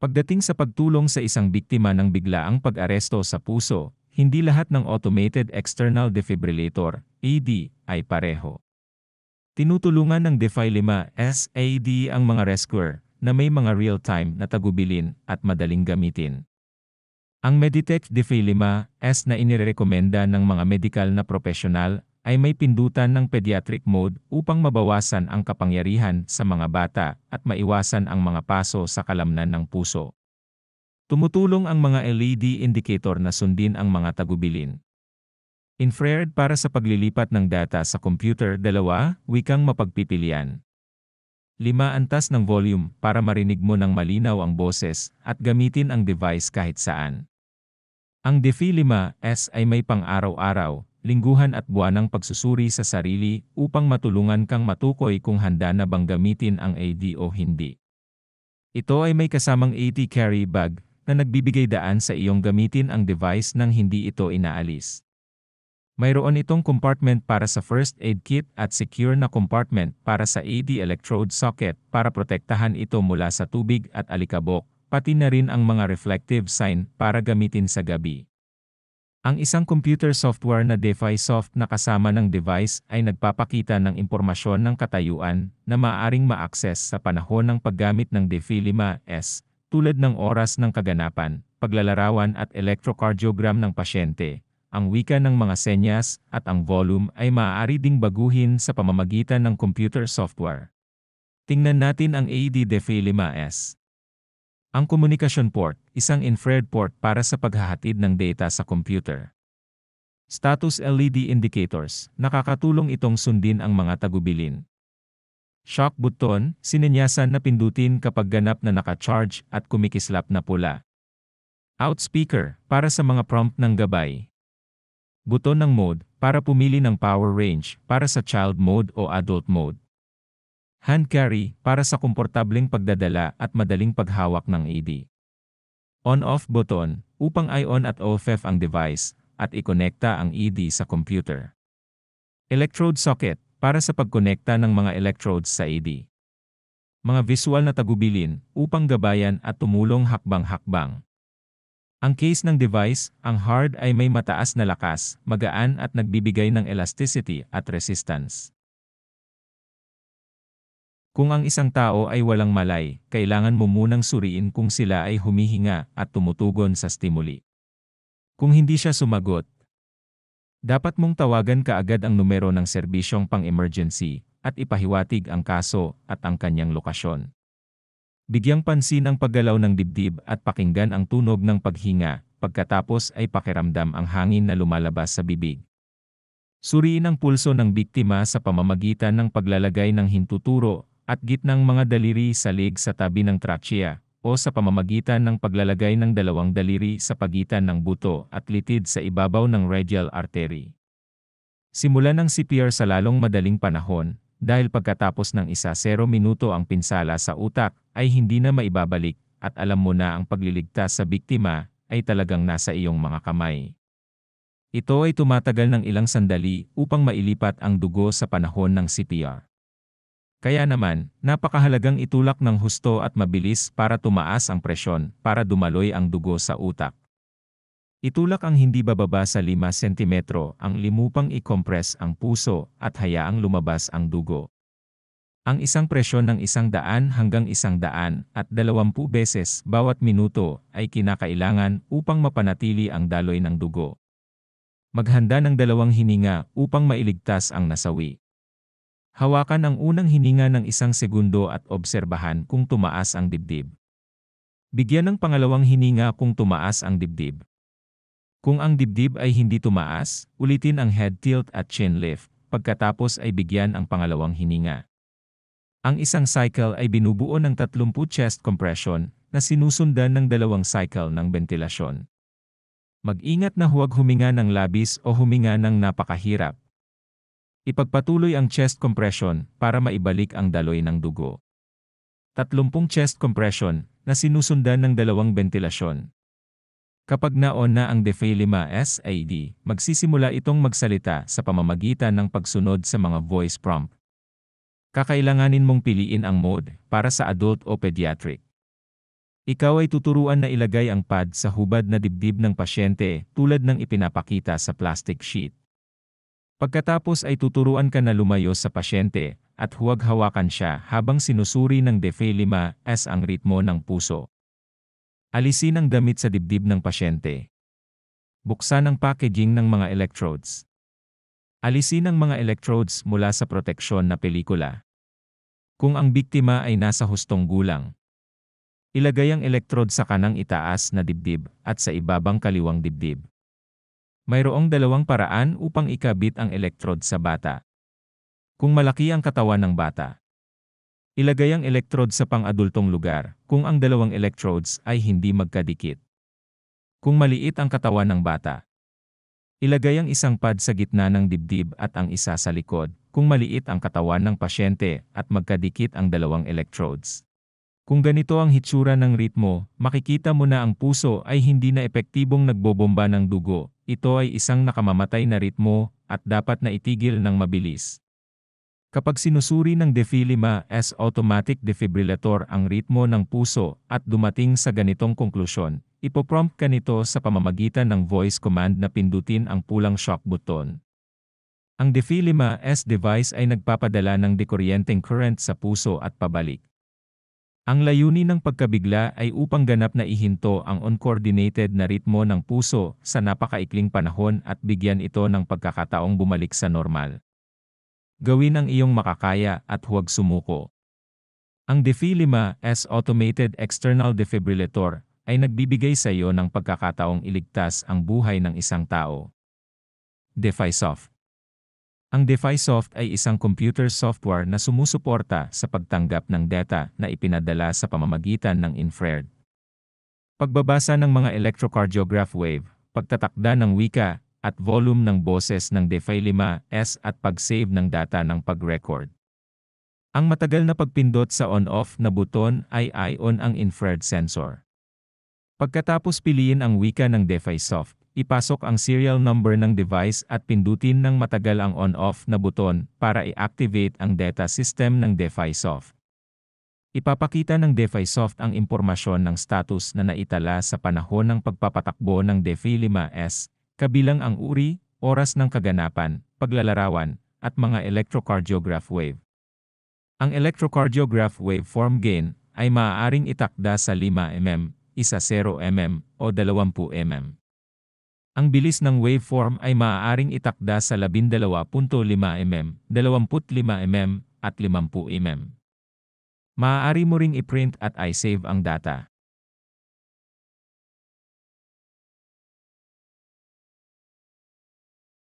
Pagdating sa pagtulong sa isang biktima ng biglaang pag-aresto sa puso, hindi lahat ng automated external defibrillator (AED) ay pareho. Tinutulungan ng DeFi 5 SAD ang mga rescuer na may mga real-time na tagubilin at madaling gamitin. Ang Meditech DeFi 5 S na inirekomenda ng mga medical na profesional ay may pindutan ng pediatric mode upang mabawasan ang kapangyarihan sa mga bata at maiwasan ang mga paso sa kalamnan ng puso. Tumutulong ang mga LED indicator na sundin ang mga tagubilin. Infrared para sa paglilipat ng data sa computer dalawa, wikang mapagpipilian. Lima antas ng volume para marinig mo ng malinaw ang boses at gamitin ang device kahit saan. Ang DeFi 5S ay may pang-araw-araw lingguhan at buwan ng pagsusuri sa sarili upang matulungan kang matukoy kung handa na bang gamitin ang AD o hindi. Ito ay may kasamang AT carry bag na nagbibigay daan sa iyong gamitin ang device nang hindi ito inaalis. Mayroon itong compartment para sa first aid kit at secure na compartment para sa AD electrode socket para protektahan ito mula sa tubig at alikabok, pati na rin ang mga reflective sign para gamitin sa gabi. Ang isang computer software na DeFi soft na kasama ng device ay nagpapakita ng impormasyon ng katayuan na maaring ma-access sa panahon ng paggamit ng DeFi 5S, tulad ng oras ng kaganapan, paglalarawan at electrocardiogram ng pasyente. Ang wika ng mga senyas at ang volume ay maaari ding baguhin sa pamamagitan ng computer software. Tingnan natin ang AED DeFi 5S. Ang communication port, isang infrared port para sa paghahatid ng data sa computer. Status LED indicators, nakakatulong itong sundin ang mga tagubilin. Shock button, sinenyasan na pindutin kapag ganap na naka-charge at kumikislap na pula. Outspeaker, para sa mga prompt ng gabay. Buton ng mode, para pumili ng power range, para sa child mode o adult mode. Hand carry para sa komportableng pagdadala at madaling paghawak ng AD. E On-off button upang i-on at off ang device at ikonekta ang ED sa computer. Electrode socket para sa pagkonekta ng mga electrodes sa AD. E mga visual na tagubilin upang gabayan at tumulong hakbang-hakbang. Ang case ng device, ang hard ay may mataas na lakas, magaan at nagbibigay ng elasticity at resistance. Kung ang isang tao ay walang malay, kailangan mo munang suriin kung sila ay humihinga at tumutugon sa stimuli. Kung hindi siya sumagot, dapat mong tawagan kaagad ang numero ng serbisyong pang-emergency at ipahiwatig ang kaso at ang kanyang lokasyon. Bigyang pansin ang paggalaw ng dibdib at pakinggan ang tunog ng paghinga, pagkatapos ay pakiramdam ang hangin na lumalabas sa bibig. Suriin ang pulso ng biktima sa pamamagitan ng paglalagay ng hintuturo at gitnang mga daliri sa lig sa tabi ng trachea o sa pamamagitan ng paglalagay ng dalawang daliri sa pagitan ng buto at litid sa ibabaw ng radial artery. Simulan ng CPR sa lalong madaling panahon, dahil pagkatapos ng isa 0 minuto ang pinsala sa utak ay hindi na maibabalik at alam mo na ang pagliligtas sa biktima ay talagang nasa iyong mga kamay. Ito ay tumatagal ng ilang sandali upang mailipat ang dugo sa panahon ng CPR. Kaya naman, napakahalagang itulak ng husto at mabilis para tumaas ang presyon, para dumaloy ang dugo sa utak. Itulak ang hindi bababa sa 5 cm ang limupang i-compress ang puso at hayaang lumabas ang dugo. Ang isang presyon ng isang daan hanggang isang daan at dalawampu beses bawat minuto ay kinakailangan upang mapanatili ang daloy ng dugo. Maghanda ng dalawang hininga upang mailigtas ang nasawi. Hawakan ang unang hininga ng isang segundo at obserbahan kung tumaas ang dibdib. Bigyan ng pangalawang hininga kung tumaas ang dibdib. Kung ang dibdib ay hindi tumaas, ulitin ang head tilt at chin lift, pagkatapos ay bigyan ang pangalawang hininga. Ang isang cycle ay binubuo ng 30 chest compression na sinusundan ng dalawang cycle ng ventilasyon. Mag-ingat na huwag huminga ng labis o huminga ng napakahirap Ipagpatuloy ang chest compression para maibalik ang daloy ng dugo. 30 chest compression na sinusundan ng dalawang ventilasyon. Kapag naon na ang DeFay-5 SAD, magsisimula itong magsalita sa pamamagitan ng pagsunod sa mga voice prompt. Kakailanganin mong piliin ang mode para sa adult o pediatric. Ikaw ay tuturuan na ilagay ang pad sa hubad na dibdib ng pasyente tulad ng ipinapakita sa plastic sheet. Pagkatapos ay tuturuan ka na lumayo sa pasyente, at huwag hawakan siya habang sinusuri ng DeFe-5 s ang ritmo ng puso. Alisin ang damit sa dibdib ng pasyente. Buksan ang packaging ng mga electrodes. Alisin ang mga electrodes mula sa proteksyon na pelikula. Kung ang biktima ay nasa hustong gulang, ilagay ang electrode sa kanang itaas na dibdib at sa ibabang kaliwang dibdib mayroong dalawang paraan upang ikabit ang electrode sa bata. Kung malaki ang katawan ng bata, ilagay ang electrode sa pang-adultong lugar kung ang dalawang electrodes ay hindi magkadikit. Kung maliit ang katawan ng bata, ilagay ang isang pad sa gitna ng dibdib at ang isa sa likod kung maliit ang katawan ng pasyente at magkadikit ang dalawang electrodes. Kung ganito ang hitsura ng ritmo, makikita mo na ang puso ay hindi na epektibong nagbobomba ng dugo. Ito ay isang nakamamatay na ritmo at dapat na itigil ng mabilis. Kapag sinusuri ng Defilima S automatic defibrillator ang ritmo ng puso at dumating sa ganitong konklusyon, ipoprompt ka nito sa pamamagitan ng voice command na pindutin ang pulang shock button. Ang Defilima S device ay nagpapadala ng dekuryenteng current sa puso at pabalik ang layunin ng pagkabigla ay upang ganap na ihinto ang uncoordinated na ritmo ng puso sa napakaikling panahon at bigyan ito ng pagkakataong bumalik sa normal. Gawin ang iyong makakaya at huwag sumuko. Ang Defilima S Automated External Defibrillator ay nagbibigay sa iyo ng pagkakataong iligtas ang buhay ng isang tao. DefiSoft ang DefiSoft ay isang computer software na sumusuporta sa pagtanggap ng data na ipinadala sa pamamagitan ng infrared. Pagbabasa ng mga electrocardiograph wave, pagtatakda ng wika, at volume ng boses ng DeFi 5S at pag-save ng data ng pag-record. Ang matagal na pagpindot sa on-off na buton ay ion ang infrared sensor. Pagkatapos piliin ang wika ng DeFi Soft. Ipasok ang serial number ng device at pindutin ng matagal ang on-off na buton para i-activate ang data system ng DefiSoft. Ipapakita ng DefiSoft ang impormasyon ng status na naitala sa panahon ng pagpapatakbo ng Defi 5S, kabilang ang uri, oras ng kaganapan, paglalarawan, at mga electrocardiograph wave. Ang electrocardiograph waveform gain ay maaaring itakda sa 5 mm, 10 mm, o 20 mm. Ang bilis ng waveform ay maaaring itakda sa 12.5 mm, 25 mm, at 50 mm. Maaari mo ring iprint at i-save ang data.